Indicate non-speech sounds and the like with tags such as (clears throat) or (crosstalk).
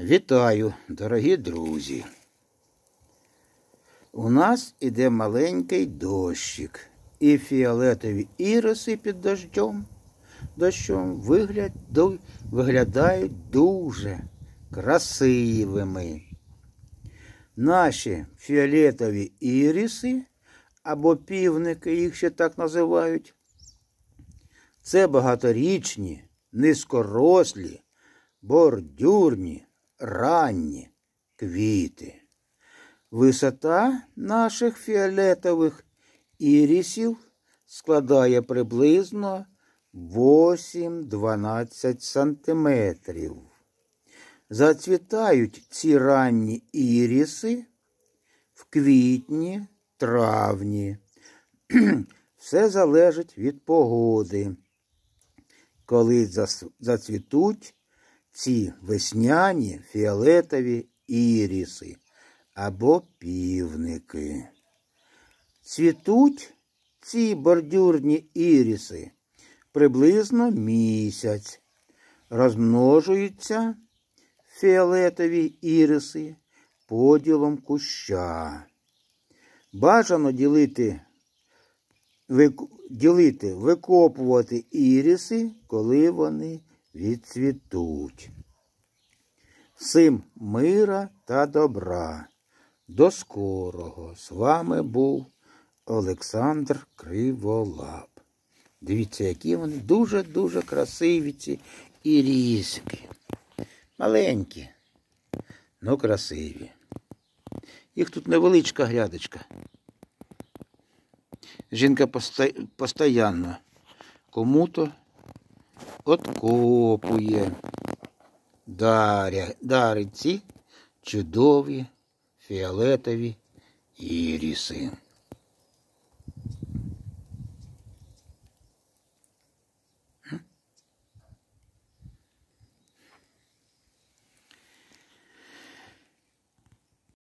Вітаю, дорогі друзі. У нас іде маленький дощик, і фіолетові іриси під дощом, дощом вигляд, виглядають дуже красивими. Наші фіолетові іриси або півники, їх ще так називають, це багаторічні, низкорослі, бордюрні ранні квіти. Висота наших фіолетових ірісів складає приблизно 8-12 сантиметрів. Зацвітають ці ранні іріси в квітні, травні. (clears throat) Все залежить від погоди. Коли зацвітуть ці весняні фіолетові іріси або півники. Цвітуть ці бордюрні іріси приблизно місяць. Розмножуються фіолетові іриси поділом куща. Бажано ділити, вик, ділити викопувати іриси, коли вони відцвітуть. Всім мира та добра. До скорого з вами був Олександр Криволап. Дивіться, які вони дуже-дуже красиві ці і різкі, Маленькі, але красиві. Їх тут невеличка грядочка. Жінка постійно кому-то откопує, даря, дарить чудові фіолетові іріси.